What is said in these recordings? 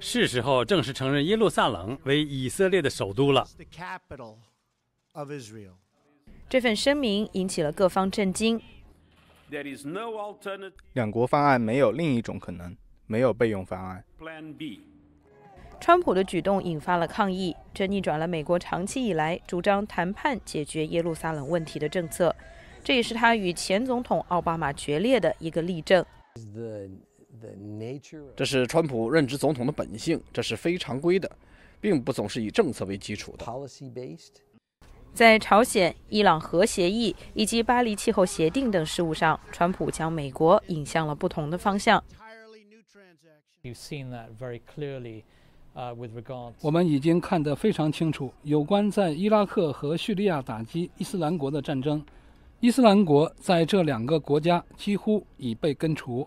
是时候正式承认耶路撒冷为以色列的首都了。这份声明引起了各方震惊。两国方案没有另一种可能，没有备用方案。川普的举动引发了抗议，这逆转了美国长期以来主张谈判解决耶路撒冷问题的政策，这也是他与前总统奥巴马决裂的一个例证。这是川普任职总统的本性，这是非常规的，并不总是以政策为基础的。在朝鲜、伊朗核协议以及巴黎气候协定等事务上，川普将美国引向了不同的方向。我们已经看得非常清楚，有关在伊拉克和叙利亚打击伊斯兰国的战争，伊斯兰国在这两个国家几乎已被根除。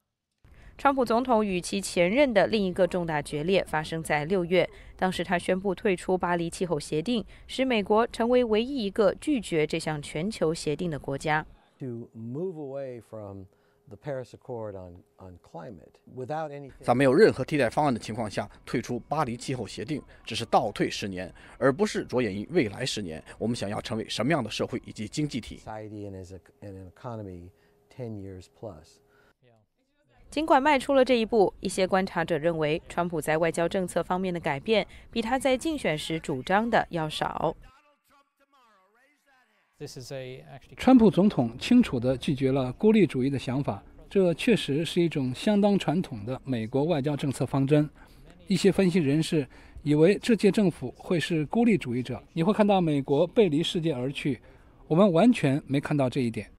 川普总统与其前任的另一个重大决裂发生在六月，当时他宣布退出巴黎气候协定，使美国成为唯一一个拒绝这项全球协定的国家。在没有任何替代方案的情况下退出巴黎气候协定，只是倒退十年，而不是着眼于未来十年我们想要成为什么样的社会以及经济体。尽管迈出了这一步，一些观察者认为，川普在外交政策方面的改变比他在竞选时主张的要少。川普总统清楚地拒绝了孤立主义的想法，这确实是一种相当传统的美国外交政策方针。一些分析人士以为这届政府会是孤立主义者，你会看到美国背离世界而去。我们完全没看到这一点。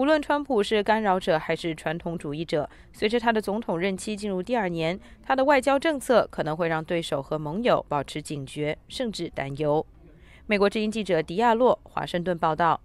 无论川普是干扰者还是传统主义者，随着他的总统任期进入第二年，他的外交政策可能会让对手和盟友保持警觉，甚至担忧。美国之音记者迪亚洛，华盛顿报道。